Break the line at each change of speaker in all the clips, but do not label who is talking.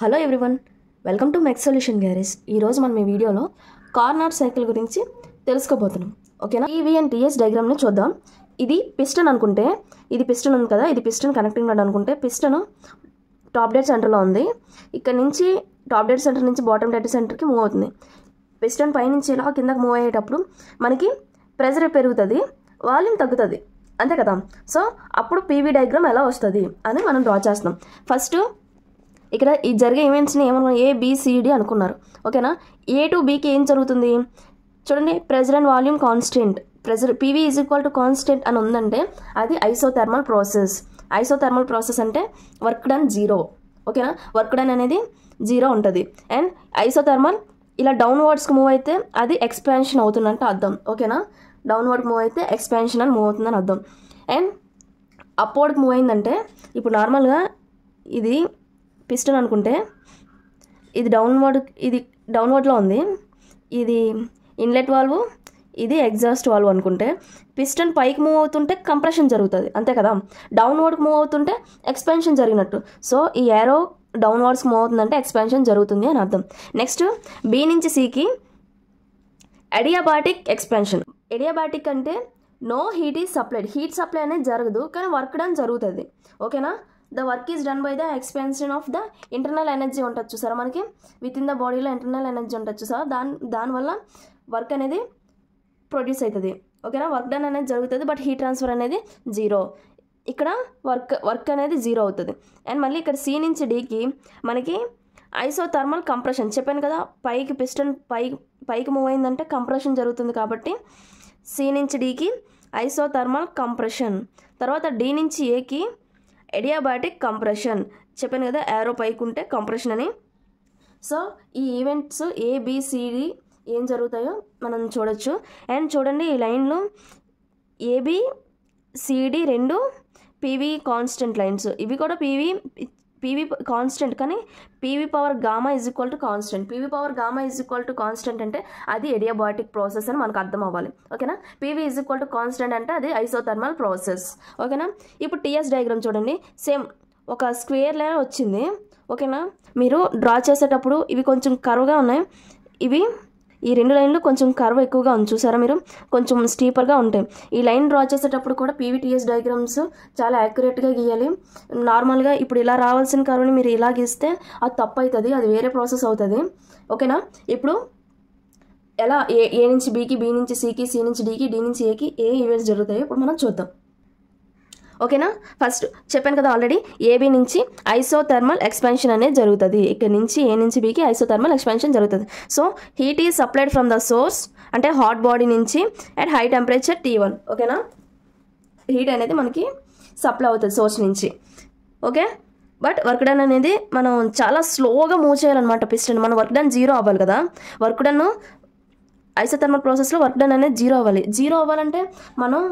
hello everyone welcome to mech solution garage ఈరోజు మనం ఈ వీడియోలో కార్నర్ సైకిల్ గురించి తెలుసుకోబోతున్నాం ఓకేనా ఈవీ అండ్ టీఎస్ డయాగ్రామ్ని చూద్దాం ఇది పిస్టన్ అనుకుంటే ఇది పిస్టన్ ఉంది కదా ఇది పిస్టన్ కనెక్టింగ్ రోడ్ అనుకుంటే పిస్టన్ టాప్ డేట్ సెంటర్లో ఉంది ఇక్కడ నుంచి టాప్ డేట్ సెంటర్ నుంచి బాటమ్ డేట్ సెంటర్కి మూవ్ అవుతుంది పిస్టన్ పైనుంచి ఇలా కిందకు మూవ్ అయ్యేటప్పుడు మనకి ప్రెజర్ పెరుగుతుంది వాల్యూమ్ తగ్గుతుంది అంతే కదా సో అప్పుడు పీవీ డయాగ్రామ్ ఎలా వస్తుంది అని మనం డ్రా చేస్తున్నాం ఫస్ట్ ఇక్కడ ఈ జరిగే ఈవెంట్స్ని ఏమన్నా బీసీడీ అనుకున్నారు ఓకేనా ఏ టు బీకి ఏం జరుగుతుంది చూడండి pressure and volume constant pressure PV is equal to constant అని ఉందంటే అది ఐసోథర్మల్ ప్రాసెస్ ఐసోథర్మల్ ప్రాసెస్ అంటే వర్క్ డన్ జీరో ఓకేనా వర్క్ డన్ అనేది జీరో ఉంటుంది అండ్ ఐసోథర్మల్ ఇలా డౌన్వర్డ్స్కి మూవ్ అయితే అది ఎక్స్పాన్షన్ అవుతుందంటే అర్థం ఓకేనా డౌన్వర్డ్ మూవ్ అయితే ఎక్స్పాన్షన్ అని మూవ్ అవుతుందని అర్థం అండ్ అప్వర్డ్కి మూవ్ అయిందంటే ఇప్పుడు నార్మల్గా ఇది పిస్టన్ అనుకుంటే ఇది డౌన్వర్డ్ ఇది డౌన్వర్డ్లో ఉంది ఇది ఇన్లెట్ వాల్వ్ ఇది ఎగ్జాస్ట్ వాల్వ్ అనుకుంటే పిస్టన్ పైకి మూవ్ అవుతుంటే కంప్రెషన్ జరుగుతుంది అంతే కదా డౌన్వర్డ్కి మూవ్ అవుతుంటే ఎక్స్పెన్షన్ జరిగినట్టు సో ఈ ఏరో డౌన్వర్డ్స్ మూవ్ అవుతుందంటే ఎక్స్పెన్షన్ జరుగుతుంది అని అర్థం నెక్స్ట్ బి నుంచి సికి ఎడియాబాటిక్ ఎక్స్పెన్షన్ ఎడియాబాటిక్ అంటే no heat is supplied heat supply అనేది జరగదు కానీ వర్క్ డన్ జరుగుతుంది ఓకేనా the work is done by the expansion of the internal energy ఉండొచ్చు సార్ మనకి విత్ ఇన్ ద బాడీలో ఇంటర్నల్ ఎనర్జీ ఉండొచ్చు సార్ దాని దానివల్ల వర్క్ అనేది ప్రొడ్యూస్ అవుతుంది ఓకేనా వర్క్ డన్ అనేది జరుగుతుంది బట్ హీట్ ట్రాన్స్ఫర్ అనేది జీరో ఇక్కడ వర్క్ వర్క్ అనేది జీరో అవుతుంది అండ్ మళ్ళీ ఇక్కడ సీ నుంచి డీకి మనకి ఐసోథర్మల్ కంప్రెషన్ చెప్పాను కదా పైకి పిస్టన్ పై పైకి మూవ్ అయిందంటే కంప్రెషన్ జరుగుతుంది కాబట్టి సీ నుంచి డీకి ఐసోథర్మల్ కంప్రెషన్ తర్వాత డి నుంచి ఏకి ఎడియాబాటిక్ కంప్రెషన్ చెప్పాను కదా యారో పైకి ఉంటే కంప్రెషన్ అని సో ఈ ఈవెంట్స్ ఏబిసిడి ఏం జరుగుతాయో మనం చూడొచ్చు అండ్ చూడండి ఈ లైన్లు ఏబి సిడి రెండు పీవీ కాన్స్టెంట్ లైన్స్ ఇవి కూడా పీవీ పీవీ కాన్స్టెంట్ కానీ PV power gamma is equal to constant PV power gamma is equal to constant అంటే అది ఎడియాబయాటిక్ ప్రాసెస్ అని మనకు అర్థం అవ్వాలి ఓకేనా PV is equal to constant అంటే అది ఐసోథర్మల్ ప్రాసెస్ ఓకేనా ఇప్పుడు టీఎస్ డయాగ్రామ్ చూడండి సేమ్ ఒక స్క్వేర్ లైన్ వచ్చింది ఓకేనా మీరు డ్రా చేసేటప్పుడు ఇవి కొంచెం కరువుగా ఉన్నాయి ఇవి ఈ రెండు లైన్లు కొంచెం కర్వ్ ఎక్కువగా ఉంది చూసారా మీరు కొంచెం స్టీపర్గా ఉంటాయి ఈ లైన్ డ్రా చేసేటప్పుడు కూడా పీవీటీఎస్ డయాగ్రామ్స్ చాలా యాక్యురేట్గా గీయాలి నార్మల్గా ఇప్పుడు ఇలా రావాల్సిన కర్వ్ని మీరు ఇలా గీస్తే అది తప్పు అవుతుంది అది వేరే ప్రాసెస్ అవుతుంది ఓకేనా ఇప్పుడు ఎలా ఏ ఏ నుంచి బీకి బీ నుంచి సికి సి నుంచి డికి డి నుంచి ఏకి ఏ ఈవెంట్స్ e, జరుగుతాయి ఇప్పుడు మనం చూద్దాం ఓకేనా ఫస్ట్ చెప్పాను కదా ఆల్రెడీ ఏబీ నుంచి ఐసోథర్మల్ ఎక్స్పెన్షన్ అనేది జరుగుతుంది ఇక్కడ నుంచి ఏ నుంచి బీకి ఐసోథర్మల్ ఎక్స్పెన్షన్ జరుగుతుంది so heat is supplied from the source అంటే హాట్ బాడీ నుంచి at high temperature T one ఓకేనా హీట్ అనేది మనకి సప్లై అవుతుంది సోర్స్ నుంచి ఓకే బట్ వర్క్ డన్ అనేది మనం చాలా స్లోగా మూవ్ చేయాలన్నమాట పిస్టన్ మనం వర్క్ డన్ జీరో అవ్వాలి కదా వర్క్ డన్ ఐసోథర్మల్ ప్రాసెస్లో వర్క్ డన్ అనేది జీరో అవ్వాలి జీరో అవ్వాలంటే మనం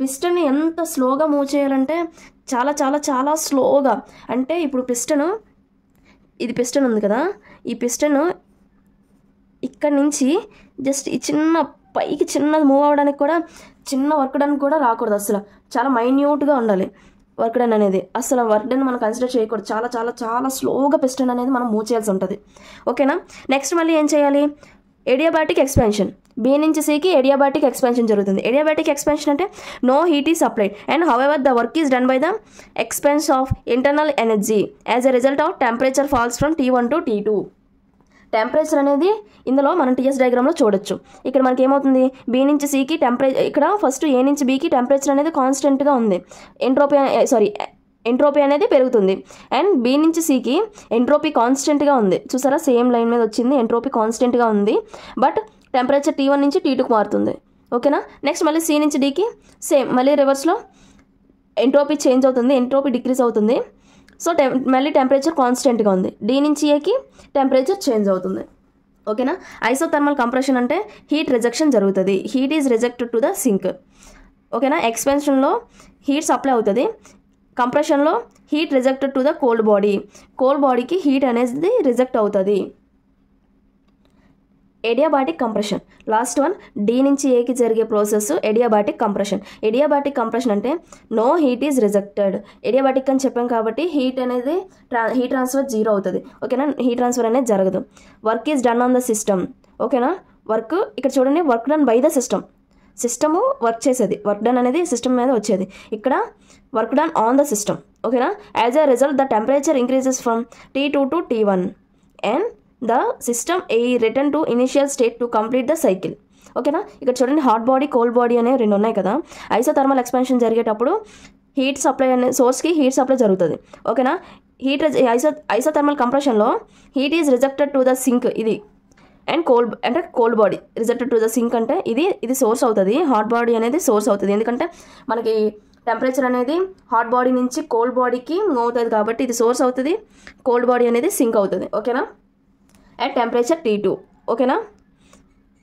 పిస్టన్ ఎంత స్లోగా మూవ్ చేయాలంటే చాలా చాలా చాలా స్లోగా అంటే ఇప్పుడు పిస్టను ఇది పిస్టన్ ఉంది కదా ఈ పిస్టను ఇక్కడ నుంచి జస్ట్ ఈ చిన్న పైకి చిన్నది మూవ్ అవ్వడానికి కూడా చిన్న వర్క్ డన్ కూడా రాకూడదు అసలు చాలా మైన్యూట్గా ఉండాలి వర్క్ డన్ అనేది అసలు వర్క్ డన్ మనం కన్సిడర్ చేయకూడదు చాలా చాలా చాలా స్లోగా పిస్టన్ అనేది మనం మూవ్ చేయాల్సి ఉంటుంది ఓకేనా నెక్స్ట్ మళ్ళీ ఏం చేయాలి ఏడియాబాటిక్ ఎక్స్పెన్షన్ బి నుంచి సికి ఏడియాబాటిక్ ఎక్స్పెన్షన్ జరుగుతుంది ఏడియాబాటిక్ ఎక్స్పెన్షన్ అంటే no heat is applied and however the work is done by the expense of internal energy as a result of temperature falls from T one to T two temperature అనేది ఇందులో మనం TS డయాగ్రామ్లో చూడొచ్చు ఇక్కడ మనకి ఏమవుతుంది B నుంచి సికి temperature ఇక్కడ ఫస్ట్ ఏ నుంచి బీకి టెంపరేచర్ అనేది కాన్స్టెంట్గా ఉంది ఎంట్రోపీ సారీ ఎంట్రోపీ అనేది పెరుగుతుంది అండ్ బి నుంచి సికి ఎంట్రోపీ కాన్స్టెంట్గా ఉంది చూసారా సేమ్ లైన్ మీద వచ్చింది ఎంట్రోపీ కాన్స్టెంట్గా ఉంది బట్ టెంపరేచర్ టీ వన్ నుంచి టీ టూకి మారుతుంది ఓకేనా నెక్స్ట్ మళ్ళీ సి నుంచి డీకి సేమ్ మళ్ళీ రివర్స్లో ఎంట్రోపీ చేంజ్ అవుతుంది ఎంట్రోపీ డిక్రీజ్ అవుతుంది సో టెం మళ్ళీ టెంపరేచర్ కాన్స్టెంట్గా ఉంది డీ నుంచి ఏకి టెంపరేచర్ చేంజ్ అవుతుంది ఓకేనా ఐసోథర్మల్ కంప్రెషన్ అంటే హీట్ రిజెక్షన్ జరుగుతుంది heat is rejected to the sink ఓకేనా ఎక్స్పెన్షన్లో హీట్ సప్లై అవుతుంది కంప్రెషన్లో heat rejected to the cold body cold బాడీకి హీట్ అనేది రిజెక్ట్ అవుతుంది adiabatic compression last one D నుంచి ఏకి జరిగే process adiabatic compression adiabatic compression అంటే no heat is rejected adiabatic అని చెప్పాం కాబట్టి హీట్ అనేది హీట్ ట్రాన్స్ఫర్ జీరో అవుతుంది ఓకేనా హీట్ ట్రాన్స్ఫర్ అనేది జరగదు work is done on the system ఓకేనా వర్క్ ఇక్కడ చూడండి work done by the system system work చేసేది వర్క్ డన్ అనేది సిస్టమ్ మీద వచ్చేది ఇక్కడ work done on the system ఓకేనా as a result the temperature increases from T two to T one and the system a return to initial state to complete the cycle ఓకేనా ఇక్కడ చూడండి hot body cold body అనేవి రెండు ఉన్నాయి కదా thermal expansion జరిగేటప్పుడు heat supply అనే సోర్స్కి హీట్ సప్లై జరుగుతుంది ఓకేనా హీట్ ఐసో థర్మల్ కంప్రెషన్లో heat is rejected to the sink ఇది అండ్ కోల్డ్ అంటే cold body resulted to the sink అంటే ఇది ఇది సోర్స్ అవుతుంది హాట్ బాడీ అనేది సోర్స్ అవుతుంది ఎందుకంటే మనకి టెంపరేచర్ అనేది హాట్ బాడీ నుంచి కోల్డ్ బాడీకి మూవ్ అవుతుంది కాబట్టి ఇది సోర్స్ అవుతుంది కోల్డ్ బాడీ అనేది సింక్ అవుతుంది ఓకేనా అండ్ టెంపరేచర్ టీ టూ ఓకేనా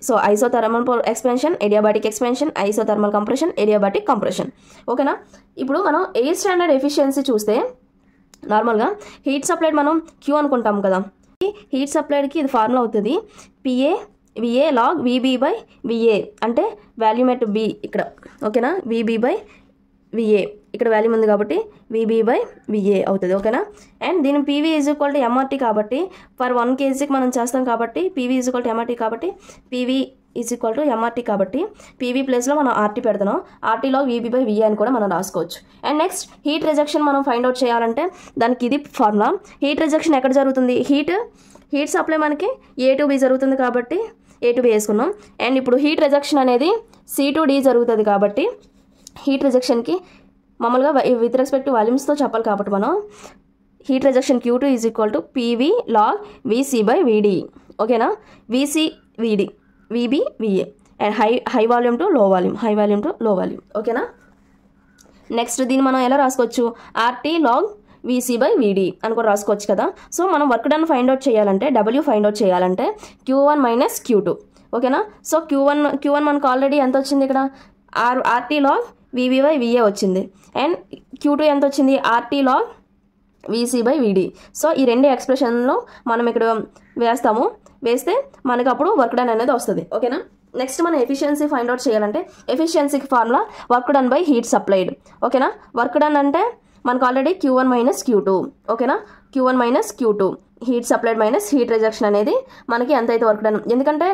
so isothermal expansion adiabatic expansion isothermal compression adiabatic compression ఓకేనా ఇప్పుడు మనం ఎయిర్ స్టాండర్డ్ ఎఫిషియన్సీ చూస్తే నార్మల్గా హీట్ సప్లైడ్ మనం క్యూ అనుకుంటాం కదా హీట్ సప్లైడ్కి ఇది ఫార్ములా అవుతుంది PA VA log VB by VA అంటే వాల్యూమ్ ఎట్ బి ఇక్కడ ఓకేనా విబీ బై విఏ ఇక్కడ వాల్యూమ్ ఉంది కాబట్టి విబీ బై విఏ అవుతుంది ఓకేనా అండ్ దీని PV is equal to MRT కాబట్టి ఫర్ వన్ కేజీకి మనం చేస్తాం కాబట్టి PV is equal to MRT కాబట్టి PV is equal to MRT కాబట్టి పీవీ ప్లేస్లో మనం ఆర్టీ పెడతాం ఆర్టీలో వీబీ బై విఏ అని కూడా మనం రాసుకోవచ్చు అండ్ నెక్స్ట్ హీట్ రిజెక్షన్ మనం ఫైండ్ అవుట్ చేయాలంటే దానికి ఇది ఫార్ములా హీట్ రిజెక్షన్ ఎక్కడ జరుగుతుంది హీట్ హీట్ సప్లై మనకి ఏ టు బి జరుగుతుంది కాబట్టి ఏ టు బి వేసుకున్నాం అండ్ ఇప్పుడు హీట్ రిజెక్షన్ అనేది సి టు డి జరుగుతుంది కాబట్టి హీట్ రిజెక్షన్కి మామూలుగా విత్ రెస్పెక్ట్ వాల్యూమ్స్తో చెప్పాలి కాబట్టి మనం heat rejection Q two is equal to PV log VC by VD ఓకేనా VC VD VB VA and high high volume to low volume high volume to low volume ఓకేనా next దీన్ని మనం ఎలా రాసుకోవచ్చు RT log VC by VD అని కూడా రాసుకోవచ్చు కదా సో మనం వర్క్ డన్ ఫైండ్ అవుట్ చేయాలంటే డబ్ల్యూ ఫైండ్ అవుట్ చేయాలంటే Q one minus Q two ఓకేనా so Q one Q one మనకు ఆల్రెడీ ఎంత వచ్చింది ఇక్కడ R RT log VV by VA వచ్చింది అండ్ క్యూ టూ ఎంత వచ్చింది RT log VC by VD so ఈ రెండు ఎక్స్ప్రెషన్లు మనం ఇక్కడ వేస్తాము వేస్తే మనకి అప్పుడు వర్క్ డన్ అనేది వస్తుంది ఓకేనా నెక్స్ట్ మనం ఎఫిషియన్సీ ఫైండ్ అవుట్ చేయాలంటే ఎఫిషియన్సీకి formula work done by heat supplied ఓకేనా వర్క్ డన్ అంటే మనకు already Q one minus Q two ఓకేనా Q one minus Q two heat supplied minus heat rejection అనేది మనకి ఎంతైతే వర్క్ డన్ ఎందుకంటే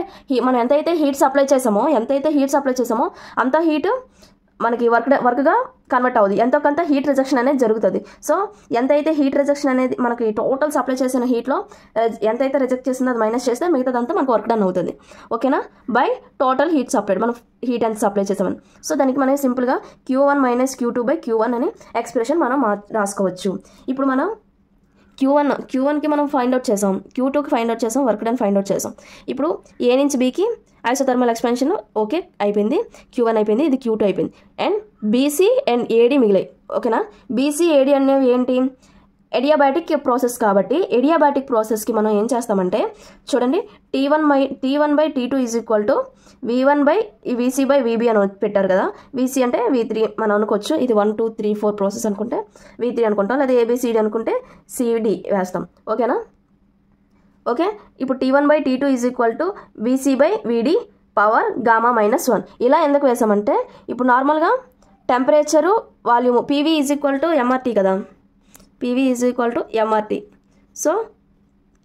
మనం ఎంతైతే హీట్ సప్లై చేసామో ఎంతైతే హీట్ సప్లై చేసామో అంత హీట్ మనకి వర్క్ వర్క్గా కన్వర్ట్ అవుతుంది ఎంతో కొంత హీట్ రిజెక్షన్ అనేది జరుగుతుంది సో ఎంతైతే హీట్ రిజెక్షన్ అనేది మనకి టోటల్ సప్లై చేసిన హీట్లో ఎంతైతే రిజెక్ట్ చేసిందో అది మైనస్ చేస్తే మిగతాదంతా మనకు వర్క్ డన్ అవుతుంది ఓకేనా బై టోటల్ హీట్ సప్లై మనం హీట్ ఎంత సప్లై చేసామని సో దానికి మనం సింపుల్గా Q one minus Q two by Q one అని ఎక్స్ప్రెషన్ మనం రాసుకోవచ్చు ఇప్పుడు మనం క్యూ వన్ క్యూ వన్కి మనం ఫైండ్ అవుట్ చేసాం క్యూ టూకి ఫైండ్ అవుట్ చేసాం వర్క్ డన్ ఫైండ్ అవుట్ చేసాం ఇప్పుడు ఏ నుంచి బీకి ఐసోథర్మల్ ఎక్స్పెన్షన్ ఓకే అయిపోయింది క్యూ వన్ అయిపోయింది ఇది క్యూ టూ అయిపోయింది అండ్ బీసీ అండ్ ఏడీ మిగిలాయి ఓకేనా బీసీ ఏడీ అనేవి ఏంటి ఎడియాబయాటిక్ ప్రాసెస్ కాబట్టి ఎడియాబయాటిక్ ప్రాసెస్కి మనం ఏం చేస్తామంటే చూడండి T one by T one by T two is equal to V one by VC by VB అని పెట్టారు కదా వీసీ అంటే వి త్రీ మనం అనుకోవచ్చు ఇది one two three four process అనుకుంటే వి త్రీ అనుకుంటాం లేదా ఏబిసిడి అనుకుంటే సిడి వేస్తాం ఓకేనా ఓకే ఇప్పుడు T one by T two is equal to VC by VD power gamma minus one ఇలా ఎందుకు వేసామంటే ఇప్పుడు నార్మల్గా temperature volume PV is equal to MRT కదా PV is equal to MRT so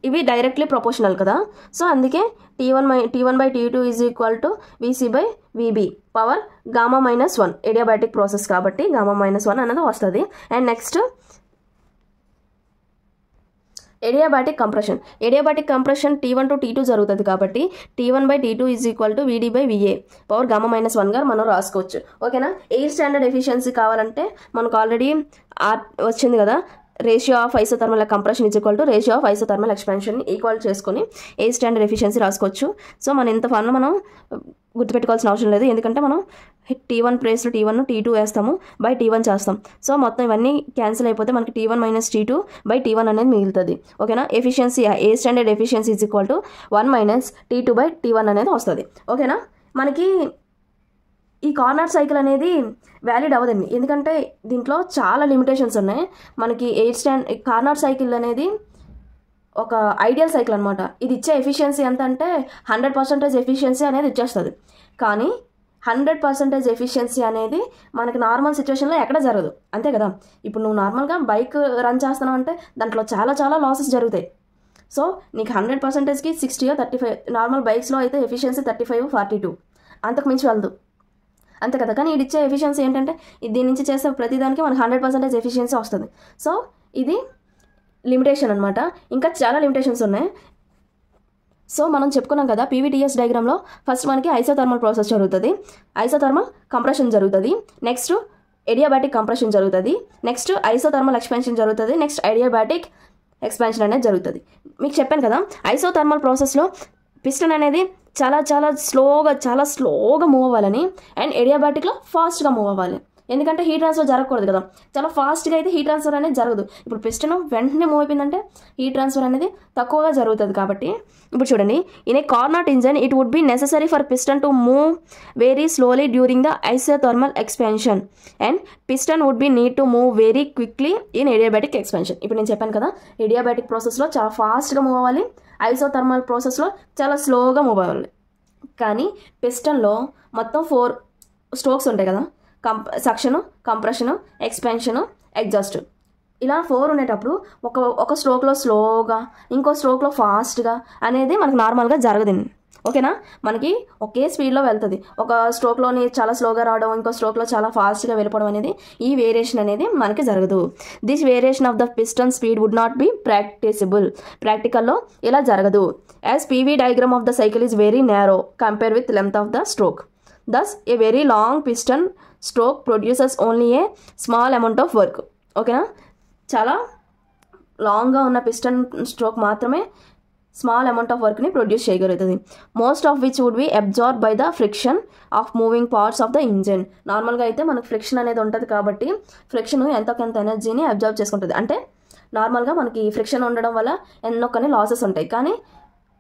ఇవి డైరెక్ట్లీ ప్రొపోర్షనల్ కదా so అందుకే T one my T one by T two is equal to VC by VB power gamma minus one adiabatic process కాబట్టి gamma minus one అనేది వస్తుంది and next adiabatic compression adiabatic compression T one to T two జరుగుతుంది కాబట్టి T one by T two is equal to VD by VA power gamma minus వన్గా మనం రాసుకోవచ్చు ఓకేనా air standard efficiency కావాలంటే మనకు ఆల్రెడీ ఆర్ వచ్చింది కదా ratio of isothermal compression is equal to ratio of isothermal expansion equal చేసుకొని a standard efficiency రాసుకోవచ్చు సో మనం ఇంత ఫన్ మనం గుర్తుపెట్టుకోవాల్సిన అవసరం లేదు ఎందుకంటే మనం టీ వన్ ప్రేస్లో టీ వన్ టీ టూ వేస్తాము బై టీ వన్ చేస్తాం సో మొత్తం ఇవన్నీ క్యాన్సిల్ అయిపోతే మనకి T one minus T two by T one అనేది మిగులుతుంది ఓకేనా efficiency a standard efficiency is equal to one minus T two by T one అనేది వస్తుంది ఓకేనా మనకి ఈ కార్నర్ సైకిల్ అనేది వ్యాలిడ్ అవ్వదండి ఎందుకంటే దీంట్లో చాలా లిమిటేషన్స్ ఉన్నాయి మనకి ఎయిట్ స్టాండ్ కార్నర్ సైకిల్ అనేది ఒక ఐడియల్ సైకిల్ అనమాట ఇది ఇచ్చే ఎఫిషియన్సీ ఎంత అంటే హండ్రెడ్ పర్సెంటేజ్ ఎఫిషియన్సీ అనేది ఇచ్చేస్తుంది కానీ హండ్రెడ్ పర్సెంటేజ్ ఎఫిషియన్సీ అనేది మనకి నార్మల్ సిచ్యువేషన్లో ఎక్కడ జరగదు అంతే కదా ఇప్పుడు నువ్వు నార్మల్గా బైక్ రన్ చేస్తున్నావు అంటే దాంట్లో చాలా చాలా లాసెస్ జరుగుతాయి సో నీకు హండ్రెడ్ పర్సెంటేజ్కి సిక్స్టీ థర్టీ ఫైవ్ నార్మల్ బైక్స్లో అయితే efficiency thirty five forty two అంతకు మించి వెళ్ళదు అంతే కదా కానీ ఇచ్చే ఎఫిషియన్సీ ఏంటంటే దీని నుంచి చేసే ప్రతిదానికి మనకు హండ్రెడ్ పర్సెంటేజ్ ఎఫిషియన్సీ వస్తుంది సో ఇది లిమిటేషన్ అనమాట ఇంకా చాలా లిమిటేషన్స్ ఉన్నాయి సో మనం చెప్పుకున్నాం కదా పీవీటీఎస్ డయాగ్రామ్లో ఫస్ట్ మనకి ఐసోథర్మల్ ప్రాసెస్ జరుగుతుంది ఐసోథర్మల్ కంప్రెషన్ జరుగుతుంది నెక్స్ట్ ఎడియాబాటిక్ కంప్రెషన్ జరుగుతుంది నెక్స్ట్ ఐసోథర్మల్ ఎక్స్పెన్షన్ జరుగుతుంది నెక్స్ట్ ఐడియాబాటిక్ ఎక్స్పెన్షన్ అనేది జరుగుతుంది మీకు చెప్పాను కదా ఐసోథర్మల్ ప్రాసెస్లో పిస్టన్ అనేది చాలా చాలా స్లోగా చాలా స్లోగా మూవ్ అవ్వాలని అండ్ ఏడియాబాటిక్లో ఫాస్ట్గా మూవ్ అవ్వాలి ఎందుకంటే హీట్ ట్రాన్స్ఫర్ జరగకూడదు కదా చాలా ఫాస్ట్గా అయితే హీట్ ట్రాన్స్ఫర్ అనేది జరగదు ఇప్పుడు పిస్టన్ వెంటనే మూవ్ అయిపోయిందంటే హీట్ ట్రాన్స్ఫర్ అనేది తక్కువగా జరుగుతుంది కాబట్టి ఇప్పుడు చూడండి in a Carnot engine it would be necessary for piston to move very slowly during the isothermal expansion and piston would be need to move very quickly in adiabatic expansion ఇప్పుడు నేను చెప్పాను కదా ఏడియాబెటిక్ ప్రాసెస్లో చాలా ఫాస్ట్గా మూవ్ అవ్వాలి isothermal ప్రాసెస్లో చాలా స్లోగా మూవ్ అవ్వాలి కానీ పిస్టన్లో మొత్తం ఫోర్ స్ట్రోక్స్ ఉంటాయి కదా కంప్ సక్షను కంప్రెషను ఎక్స్పెన్షను ఎగ్జాస్ట్ ఇలా ఫోర్ ఉండేటప్పుడు ఒక ఒక స్ట్రోక్లో స్లోగా ఇంకో స్ట్రోక్లో ఫాస్ట్గా అనేది మనకు నార్మల్గా జరగదండి ఓకేనా మనకి ఒకే స్పీడ్లో వెళ్తుంది ఒక స్ట్రోక్లోని చాలా స్లోగా రావడం ఇంకో స్ట్రోక్లో చాలా ఫాస్ట్గా వెళ్ళిపోవడం అనేది ఈ వేరియేషన్ అనేది మనకి జరగదు this variation of the piston speed would not be practicable ప్రాక్టికల్లో ఇలా జరగదు as PV diagram of the cycle is very narrow compare with length of the stroke thus a very long piston stroke produces only a small amount of work ఓకేనా చాలా లాంగ్గా ఉన్న piston stroke మాత్రమే small amount of వర్క్ని produce చేయగలుగుతుంది most of which would be absorb by the friction of moving parts of the engine నార్మల్గా అయితే మనకు ఫ్రిక్షన్ అనేది ఉంటుంది కాబట్టి ఫ్రిక్షన్ ఎంతకెంత ఎనర్జీని అబ్జార్బ్ చేసుకుంటుంది అంటే నార్మల్గా మనకి ఫ్రిక్షన్ ఉండడం వల్ల ఎన్నో కొన్ని లాసెస్ ఉంటాయి కానీ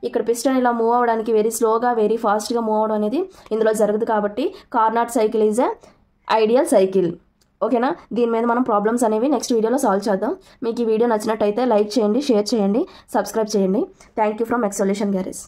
ఇక్కడ పిస్టన్ ఇలా మూవ్ అవ్వడానికి వెరీ స్లోగా వెరీ ఫాస్ట్గా మూవ్ అవడం అనేది ఇందులో జరగదు కాబట్టి Carnot cycle is a ideal cycle ఓకేనా దీని మీద మనం ప్రాబ్లమ్స్ అనేవి నెక్స్ట్ వీడియోలో సాల్వ్ చేద్దాం మీకు ఈ వీడియో నచ్చినట్టయితే లైక్ చేయండి షేర్ చేయండి సబ్స్క్రైబ్ చేయండి thank you from X garage